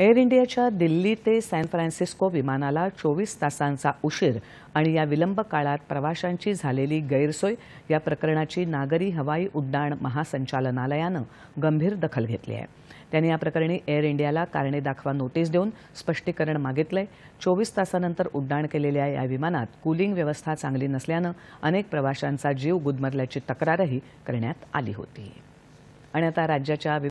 air इंडियाच्या दिल्ली ते San Francisco विमानाला चोवीस तासांचा उशीर आणि या विलंब काळात प्रवाशांची झालेली गैरसोय या प्रकरणाची नागरी हवाई उड्डाण महासंचालनालयानं गंभीर दखल घेतली आहे त्यांनी या प्रकरणी एअर इंडियाला कारणे दाखवा नोटीस देऊन स्पष्टीकरण मागितलंय चोवीस तासानंतर उड्डाण केलेल्या या विमानात कुलिंग व्यवस्था चांगली नसल्यानं अनेक प्रवाशांचा जीव गुदमरल्याची तक्रारही करण्यात आली होती आणि आता राज्याच्या